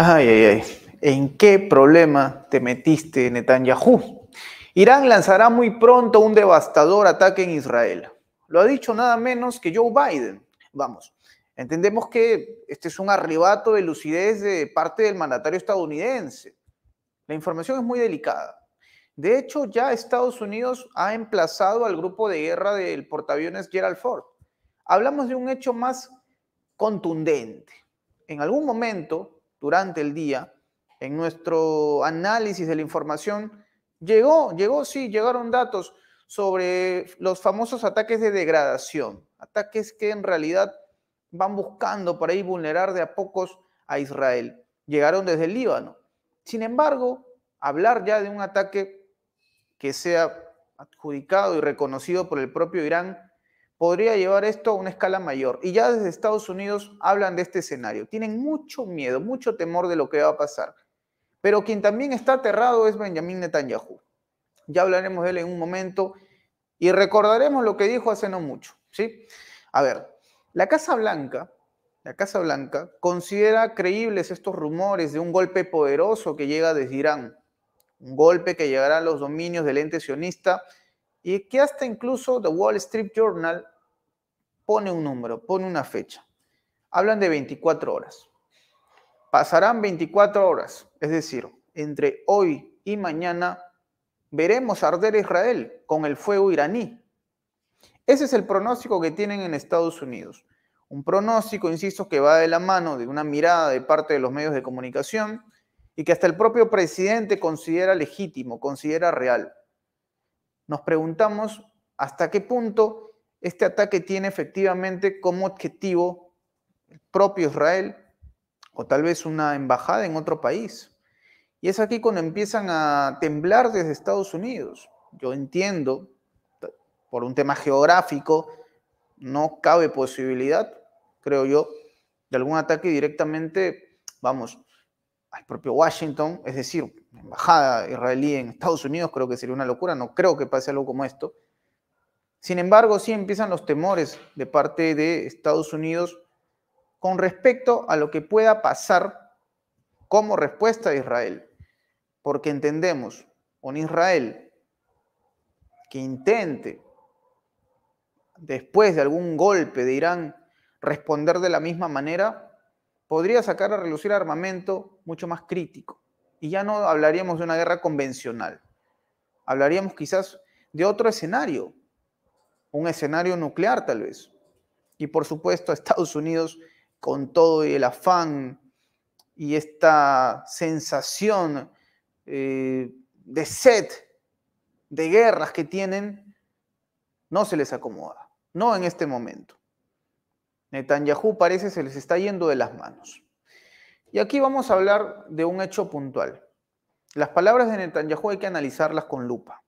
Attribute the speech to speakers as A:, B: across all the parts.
A: Ay, ay, ay. ¿En qué problema te metiste, Netanyahu? Irán lanzará muy pronto un devastador ataque en Israel. Lo ha dicho nada menos que Joe Biden. Vamos, entendemos que este es un arribato de lucidez de parte del mandatario estadounidense. La información es muy delicada. De hecho, ya Estados Unidos ha emplazado al grupo de guerra del portaaviones Gerald Ford. Hablamos de un hecho más contundente. En algún momento, durante el día, en nuestro análisis de la información, llegó, llegó, sí, llegaron datos sobre los famosos ataques de degradación, ataques que en realidad van buscando para ahí vulnerar de a pocos a Israel. Llegaron desde el Líbano. Sin embargo, hablar ya de un ataque que sea adjudicado y reconocido por el propio Irán podría llevar esto a una escala mayor. Y ya desde Estados Unidos hablan de este escenario. Tienen mucho miedo, mucho temor de lo que va a pasar. Pero quien también está aterrado es Benjamin Netanyahu. Ya hablaremos de él en un momento y recordaremos lo que dijo hace no mucho. ¿sí? A ver, la Casa Blanca, la Casa Blanca considera creíbles estos rumores de un golpe poderoso que llega desde Irán, un golpe que llegará a los dominios del ente sionista y que hasta incluso The Wall Street Journal pone un número, pone una fecha. Hablan de 24 horas. Pasarán 24 horas, es decir, entre hoy y mañana veremos arder Israel con el fuego iraní. Ese es el pronóstico que tienen en Estados Unidos. Un pronóstico, insisto, que va de la mano de una mirada de parte de los medios de comunicación y que hasta el propio presidente considera legítimo, considera real nos preguntamos hasta qué punto este ataque tiene efectivamente como objetivo el propio Israel o tal vez una embajada en otro país. Y es aquí cuando empiezan a temblar desde Estados Unidos. Yo entiendo, por un tema geográfico, no cabe posibilidad, creo yo, de algún ataque directamente, vamos, al propio Washington, es decir, embajada israelí en Estados Unidos, creo que sería una locura, no creo que pase algo como esto. Sin embargo, sí empiezan los temores de parte de Estados Unidos con respecto a lo que pueda pasar como respuesta de Israel, porque entendemos un Israel que intente, después de algún golpe de Irán, responder de la misma manera, podría sacar a relucir armamento mucho más crítico y ya no hablaríamos de una guerra convencional. Hablaríamos quizás de otro escenario, un escenario nuclear tal vez. Y por supuesto a Estados Unidos, con todo el afán y esta sensación eh, de sed de guerras que tienen, no se les acomoda, no en este momento. Netanyahu parece se les está yendo de las manos. Y aquí vamos a hablar de un hecho puntual. Las palabras de Netanyahu hay que analizarlas con lupa.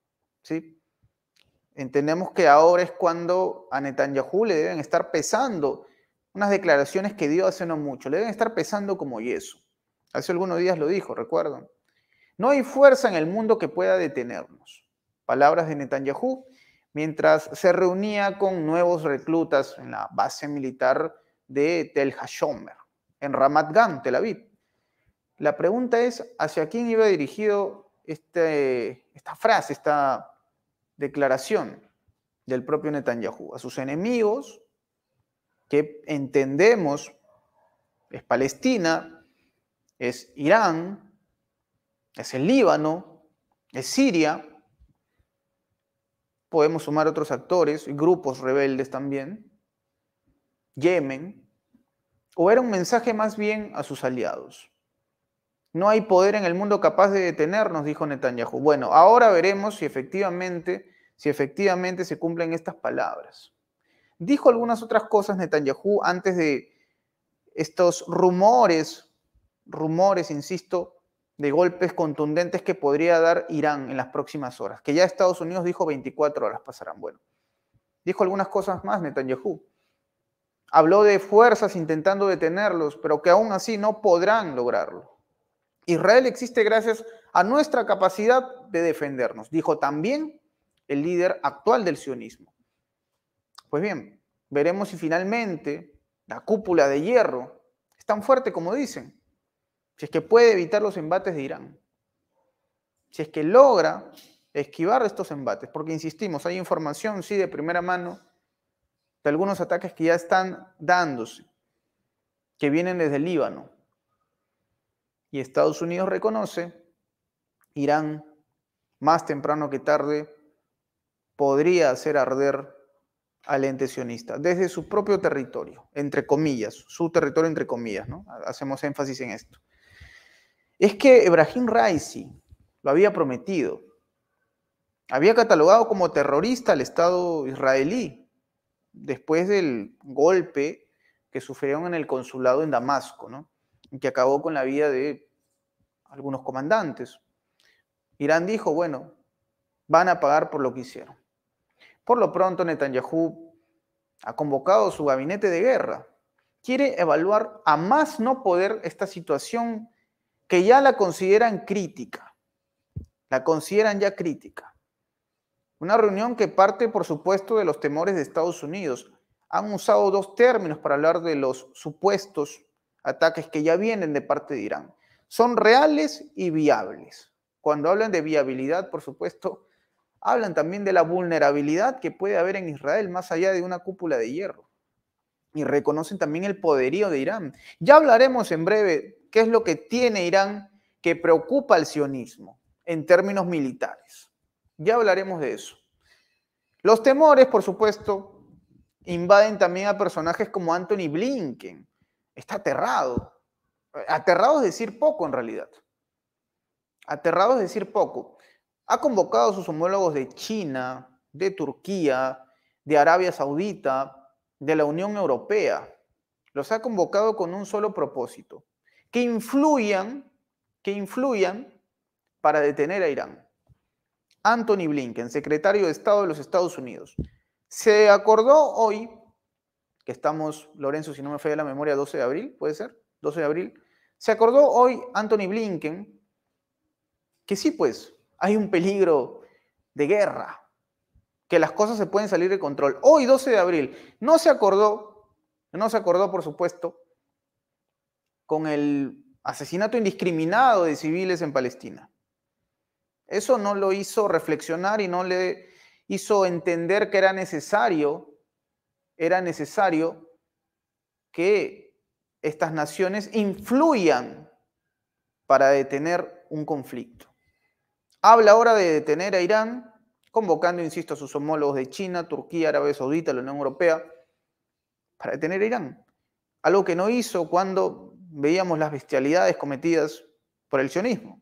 A: Entendemos que ahora es cuando a Netanyahu le deben estar pesando unas declaraciones que dio hace no mucho, le deben estar pesando como yeso. Hace algunos días lo dijo, recuerdan. No hay fuerza en el mundo que pueda detenernos. Palabras de Netanyahu mientras se reunía con nuevos reclutas en la base militar de Tel Hashomer en Ramat Gan, Tel Aviv. La pregunta es, ¿hacia quién iba dirigido este, esta frase, esta declaración del propio Netanyahu? ¿A sus enemigos, que entendemos es Palestina, es Irán, es el Líbano, es Siria? Podemos sumar otros actores y grupos rebeldes también, Yemen, ¿O era un mensaje más bien a sus aliados? No hay poder en el mundo capaz de detenernos, dijo Netanyahu. Bueno, ahora veremos si efectivamente, si efectivamente se cumplen estas palabras. Dijo algunas otras cosas Netanyahu antes de estos rumores, rumores, insisto, de golpes contundentes que podría dar Irán en las próximas horas, que ya Estados Unidos dijo 24 horas pasarán. Bueno, dijo algunas cosas más Netanyahu. Habló de fuerzas intentando detenerlos, pero que aún así no podrán lograrlo. Israel existe gracias a nuestra capacidad de defendernos, dijo también el líder actual del sionismo. Pues bien, veremos si finalmente la cúpula de hierro es tan fuerte como dicen, si es que puede evitar los embates de Irán, si es que logra esquivar estos embates, porque insistimos, hay información, sí, de primera mano, de algunos ataques que ya están dándose, que vienen desde el Líbano. Y Estados Unidos reconoce, Irán, más temprano que tarde, podría hacer arder al ente desde su propio territorio, entre comillas, su territorio entre comillas, ¿no? Hacemos énfasis en esto. Es que Ebrahim Raisi lo había prometido. Había catalogado como terrorista al Estado israelí después del golpe que sufrieron en el consulado en Damasco, que acabó con la vida de algunos comandantes. Irán dijo, bueno, van a pagar por lo que hicieron. Por lo pronto, Netanyahu ha convocado su gabinete de guerra. Quiere evaluar a más no poder esta situación que ya la consideran crítica. La consideran ya crítica. Una reunión que parte, por supuesto, de los temores de Estados Unidos. Han usado dos términos para hablar de los supuestos ataques que ya vienen de parte de Irán. Son reales y viables. Cuando hablan de viabilidad, por supuesto, hablan también de la vulnerabilidad que puede haber en Israel más allá de una cúpula de hierro. Y reconocen también el poderío de Irán. Ya hablaremos en breve qué es lo que tiene Irán que preocupa al sionismo en términos militares. Ya hablaremos de eso. Los temores, por supuesto, invaden también a personajes como Anthony Blinken. Está aterrado. Aterrado es decir poco en realidad. Aterrado es decir poco. Ha convocado a sus homólogos de China, de Turquía, de Arabia Saudita, de la Unión Europea. Los ha convocado con un solo propósito, que influyan, que influyan para detener a Irán. Anthony Blinken, secretario de Estado de los Estados Unidos. Se acordó hoy, que estamos, Lorenzo, si no me falla la memoria, 12 de abril, ¿puede ser? 12 de abril. Se acordó hoy Anthony Blinken que sí, pues, hay un peligro de guerra, que las cosas se pueden salir de control. Hoy, 12 de abril, no se acordó, no se acordó, por supuesto, con el asesinato indiscriminado de civiles en Palestina. Eso no lo hizo reflexionar y no le hizo entender que era necesario, era necesario que estas naciones influyan para detener un conflicto. Habla ahora de detener a Irán, convocando, insisto, a sus homólogos de China, Turquía, Arabia Saudita, la Unión Europea, para detener a Irán. Algo que no hizo cuando veíamos las bestialidades cometidas por el sionismo.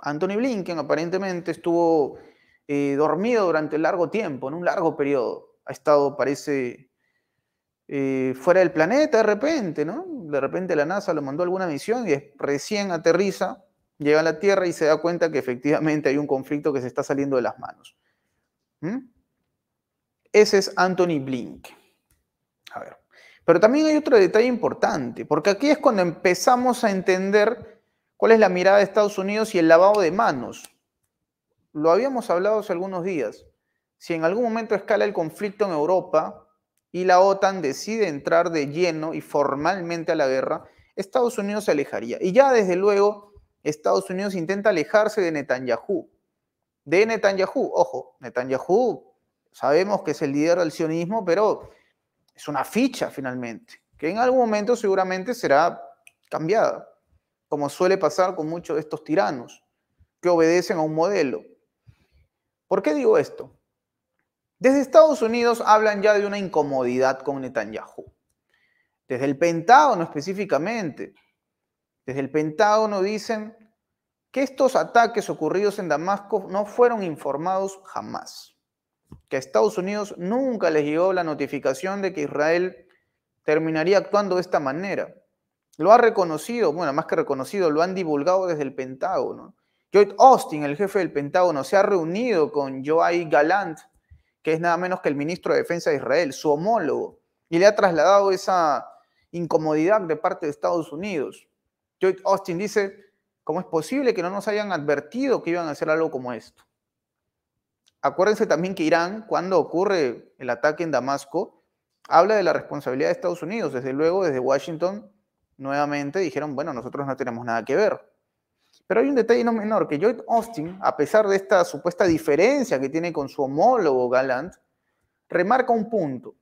A: Anthony Blinken aparentemente estuvo eh, dormido durante largo tiempo, en un largo periodo. Ha estado, parece, eh, fuera del planeta de repente, ¿no? De repente la NASA lo mandó a alguna misión y recién aterriza, llega a la Tierra y se da cuenta que efectivamente hay un conflicto que se está saliendo de las manos. ¿Mm? Ese es Anthony Blinken. A ver. Pero también hay otro detalle importante, porque aquí es cuando empezamos a entender ¿Cuál es la mirada de Estados Unidos y el lavado de manos? Lo habíamos hablado hace algunos días. Si en algún momento escala el conflicto en Europa y la OTAN decide entrar de lleno y formalmente a la guerra, Estados Unidos se alejaría. Y ya desde luego, Estados Unidos intenta alejarse de Netanyahu. De Netanyahu, ojo, Netanyahu sabemos que es el líder del sionismo, pero es una ficha finalmente, que en algún momento seguramente será cambiada como suele pasar con muchos de estos tiranos, que obedecen a un modelo. ¿Por qué digo esto? Desde Estados Unidos hablan ya de una incomodidad con Netanyahu. Desde el Pentágono específicamente. Desde el Pentágono dicen que estos ataques ocurridos en Damasco no fueron informados jamás. Que a Estados Unidos nunca les llegó la notificación de que Israel terminaría actuando de esta manera. Lo ha reconocido, bueno, más que reconocido, lo han divulgado desde el Pentágono. Lloyd Austin, el jefe del Pentágono, se ha reunido con Joai Galant, que es nada menos que el ministro de Defensa de Israel, su homólogo, y le ha trasladado esa incomodidad de parte de Estados Unidos. Lloyd Austin dice, ¿cómo es posible que no nos hayan advertido que iban a hacer algo como esto? Acuérdense también que Irán, cuando ocurre el ataque en Damasco, habla de la responsabilidad de Estados Unidos. Desde luego, desde Washington nuevamente dijeron, bueno, nosotros no tenemos nada que ver. Pero hay un detalle no menor, que Lloyd Austin, a pesar de esta supuesta diferencia que tiene con su homólogo Galant, remarca un punto.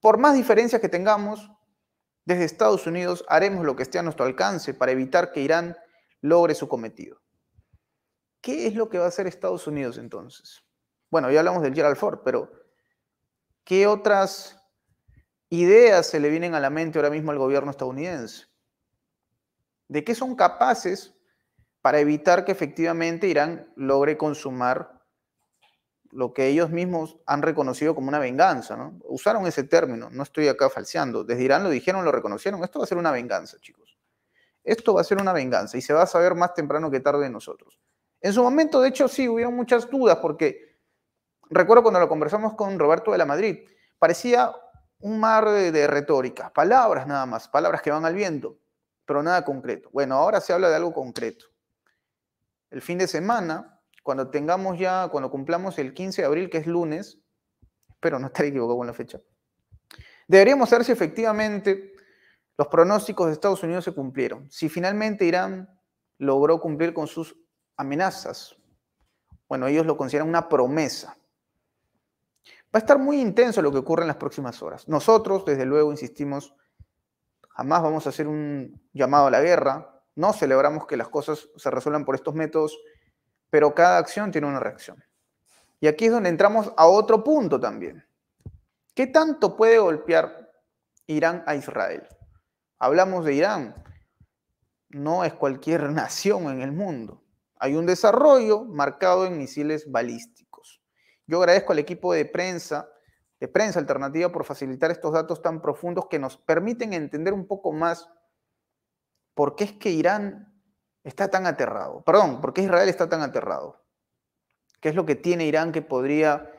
A: Por más diferencias que tengamos, desde Estados Unidos haremos lo que esté a nuestro alcance para evitar que Irán logre su cometido. ¿Qué es lo que va a hacer Estados Unidos entonces? Bueno, ya hablamos del Gerald Ford, pero ¿qué otras ideas se le vienen a la mente ahora mismo al gobierno estadounidense? ¿De qué son capaces para evitar que efectivamente Irán logre consumar lo que ellos mismos han reconocido como una venganza? ¿no? Usaron ese término, no estoy acá falseando. Desde Irán lo dijeron, lo reconocieron. Esto va a ser una venganza, chicos. Esto va a ser una venganza y se va a saber más temprano que tarde de nosotros. En su momento, de hecho, sí, hubieron muchas dudas porque recuerdo cuando lo conversamos con Roberto de la Madrid, parecía un mar de, retórica, palabras nada más, palabras que van al viento, pero nada concreto. Bueno, ahora se habla de algo concreto. El fin de semana, cuando tengamos ya, cuando cumplamos el 15 de abril, que es lunes, espero no estar equivocado con la fecha, deberíamos saber si efectivamente los pronósticos de Estados Unidos se cumplieron, si finalmente Irán logró cumplir con sus amenazas. Bueno, ellos lo consideran una promesa. Va a estar muy intenso lo que ocurre en las próximas horas. Nosotros, desde luego, insistimos, jamás vamos a hacer un llamado a la guerra, no celebramos que las cosas se resuelvan por estos métodos, pero cada acción tiene una reacción. Y aquí es donde entramos a otro punto también. ¿Qué tanto puede golpear Irán a Israel? Hablamos de Irán. No es cualquier nación en el mundo. Hay un desarrollo marcado en misiles balísticos. Yo agradezco al equipo de prensa, de prensa alternativa, por facilitar estos datos tan profundos que nos permiten entender un poco más por qué es que Irán está tan aterrado. Perdón, por qué Israel está tan aterrado. ¿Qué es lo que tiene Irán que podría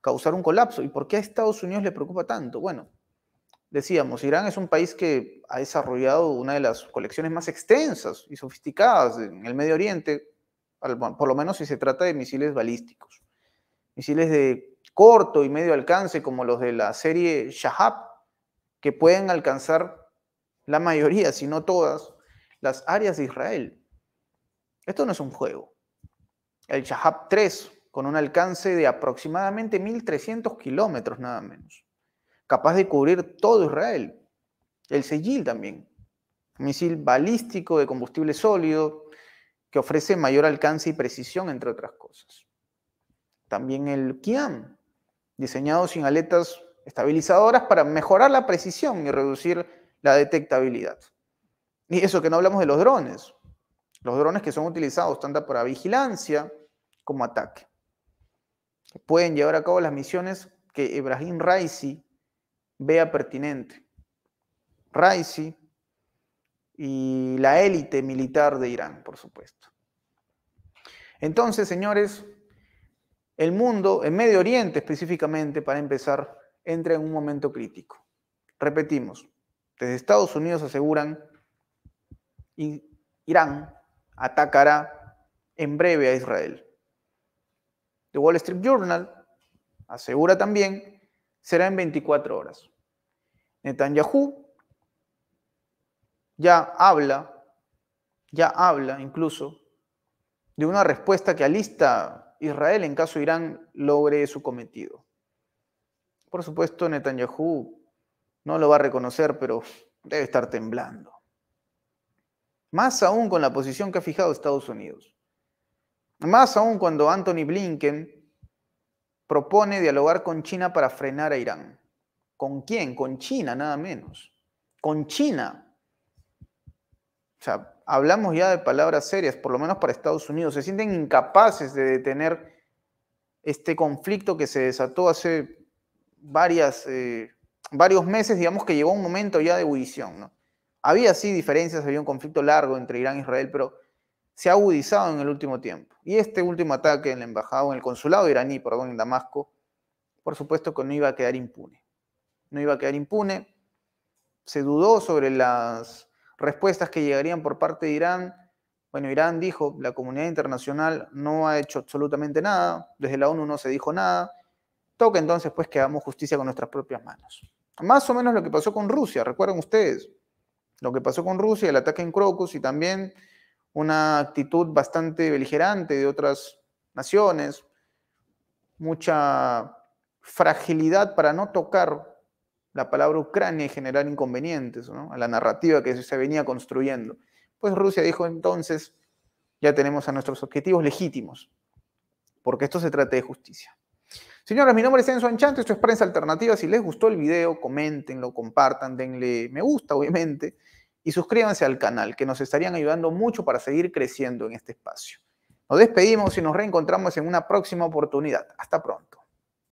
A: causar un colapso? ¿Y por qué a Estados Unidos le preocupa tanto? Bueno, decíamos, Irán es un país que ha desarrollado una de las colecciones más extensas y sofisticadas en el Medio Oriente, por lo menos si se trata de misiles balísticos misiles de corto y medio alcance como los de la serie Shahab, que pueden alcanzar la mayoría, si no todas, las áreas de Israel. Esto no es un juego. El Shahab 3, con un alcance de aproximadamente 1.300 kilómetros nada menos, capaz de cubrir todo Israel. El Sejil también, misil balístico de combustible sólido que ofrece mayor alcance y precisión, entre otras cosas. También el Kiam, diseñado sin aletas estabilizadoras para mejorar la precisión y reducir la detectabilidad. Y eso que no hablamos de los drones. Los drones que son utilizados tanto para vigilancia como ataque. Pueden llevar a cabo las misiones que Ibrahim Raisi vea pertinente. Raisi y la élite militar de Irán, por supuesto. Entonces, señores, el mundo, en Medio Oriente específicamente, para empezar, entra en un momento crítico. Repetimos, desde Estados Unidos aseguran Irán atacará en breve a Israel. The Wall Street Journal asegura también será en 24 horas. Netanyahu ya habla, ya habla incluso de una respuesta que alista Israel en caso Irán logre su cometido. Por supuesto, Netanyahu no lo va a reconocer, pero debe estar temblando. Más aún con la posición que ha fijado Estados Unidos. Más aún cuando Anthony Blinken propone dialogar con China para frenar a Irán. ¿Con quién? Con China, nada menos. Con China. O sea, hablamos ya de palabras serias, por lo menos para Estados Unidos. Se sienten incapaces de detener este conflicto que se desató hace eh, varios meses, digamos que llegó un momento ya de ebullición. Había sí diferencias, había un conflicto largo entre Irán e Israel, pero se ha agudizado en el último tiempo. Y este último ataque en la embajada, en el consulado iraní, perdón, en Damasco, por supuesto que no iba a quedar impune. No iba a quedar impune. Se dudó sobre las respuestas que llegarían por parte de Irán. Bueno, Irán dijo, la comunidad internacional no ha hecho absolutamente nada, desde la ONU no se dijo nada, toca entonces pues que hagamos justicia con nuestras propias manos. Más o menos lo que pasó con Rusia, recuerden ustedes, lo que pasó con Rusia, el ataque en Crocus y también una actitud bastante beligerante de otras naciones, mucha fragilidad para no tocar la palabra Ucrania y generar inconvenientes a la narrativa que se venía construyendo. Pues Rusia dijo entonces, ya tenemos a nuestros objetivos legítimos, porque esto se trata de justicia. Señoras, mi nombre es Enzo Anchante, esto es Prensa Alternativa. Si les gustó el video, comentenlo, compartan, denle me gusta, obviamente, y suscríbanse al canal, que nos estarían ayudando mucho para seguir creciendo en este espacio. Nos despedimos y nos reencontramos en una próxima oportunidad. Hasta pronto.